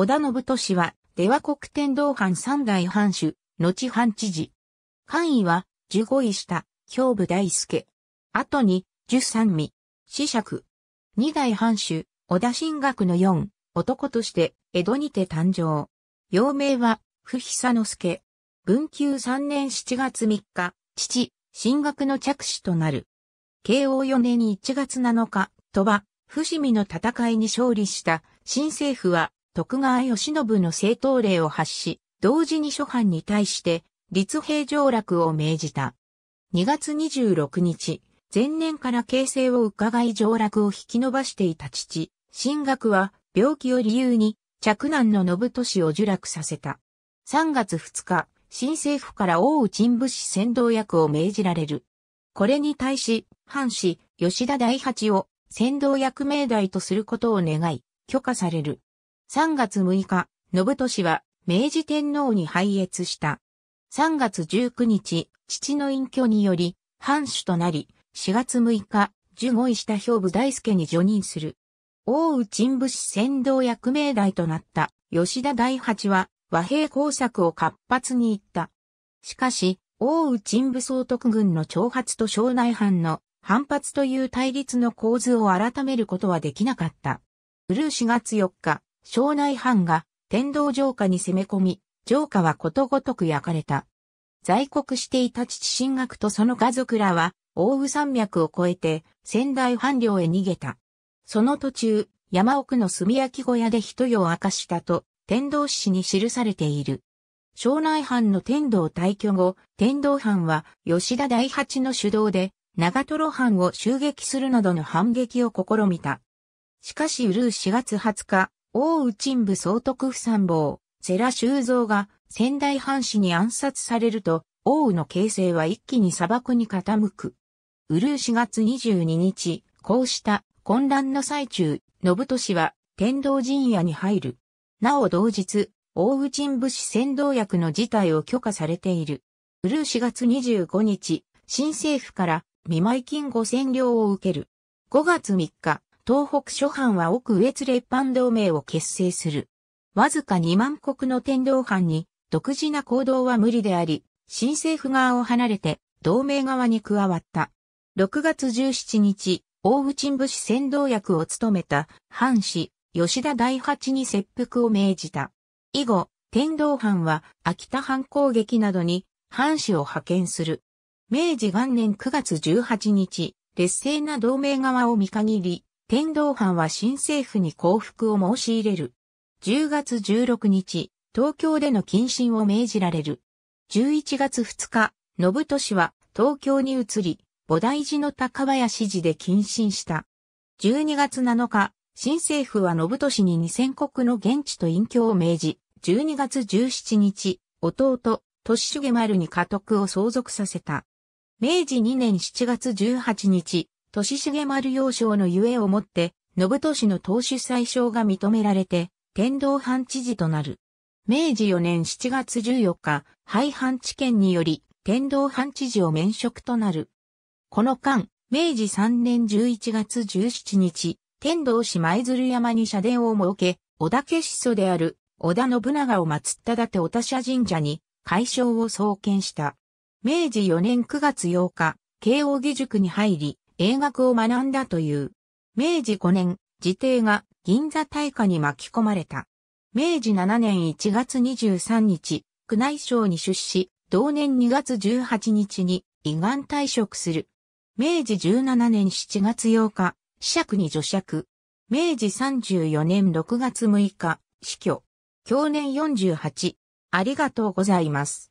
織田信俊は、出羽国天道藩三代藩主、後藩知事。官位は、十五位下、兵部大輔。後に、十三味、四尺。二代藩主、織田進学の四、男として、江戸にて誕生。幼名は、不久之助。文久三年七月三日、父、進学の着手となる。慶応四年一月七日、鳥羽、伏見の戦いに勝利した、新政府は、徳川慶喜の政党令を発し、同時に諸藩に対して、立兵上落を命じた。2月26日、前年から形勢を伺い上落を引き伸ばしていた父、新学は病気を理由に、嫡男の信俊を受落させた。3月2日、新政府から大内陳武士先導役を命じられる。これに対し、藩士、吉田大八を先導役命題とすることを願い、許可される。3月6日、信俊は明治天皇に拝謁した。3月19日、父の隠居により、藩主となり、4月6日、受護位した兵部大輔に除任する。大内陳武士先導役名代となった吉田大八は和平工作を活発に言った。しかし、大内陳武総督軍の挑発と庄内藩の反発という対立の構図を改めることはできなかった。うる4月4日、庄内藩が天道城下に攻め込み、城下はことごとく焼かれた。在国していた父神学とその家族らは、大宇山脈を越えて仙台藩領へ逃げた。その途中、山奥の炭焼き小屋で一夜を明かしたと、天道史に記されている。庄内藩の天道退去後、天道藩は吉田大八の主導で長瀞藩を襲撃するなどの反撃を試みた。しかしうるう4月20日、王宇鎮部総督府参謀、世良修造が仙台藩士に暗殺されると、王宇の形勢は一気に砂漠に傾く。うるう4月22日、こうした混乱の最中、信利は天道陣屋に入る。なお同日、大宇鎮武士先導役の事態を許可されている。うるう4月25日、新政府から見舞金5千両を受ける。5月3日、東北諸藩は奥越列藩同盟を結成する。わずか2万国の天道藩に独自な行動は無理であり、新政府側を離れて同盟側に加わった。6月17日、大内武士先導役を務めた藩士吉田大八に切腹を命じた。以後、天道藩は秋田藩攻撃などに藩士を派遣する。明治元年9月18日、劣勢な同盟側を見限り、天道藩は新政府に降伏を申し入れる。10月16日、東京での謹慎を命じられる。11月2日、信利は東京に移り、菩提寺の高林寺で謹慎した。12月7日、新政府は信利に2000国の現地と隠居を命じ、12月17日、弟、都市重丸に家督を相続させた。明治2年7月18日、年重丸要少のゆえをもって、信都市の当主宰相が認められて、天道藩知事となる。明治4年7月14日、廃藩置県により、天道藩知事を免職となる。この間、明治3年11月17日、天道市舞鶴山に社殿を設け、織田家始祖である織田信長を祀った立て織田社神社に会称を創建した。明治4年9月8日、慶応義塾に入り、英学を学んだという。明治5年、自邸が銀座大火に巻き込まれた。明治7年1月23日、宮内省に出資、同年2月18日に胃がん退職する。明治17年7月8日、死釈に除釈。明治34年6月6日、死去。去年48。ありがとうございます。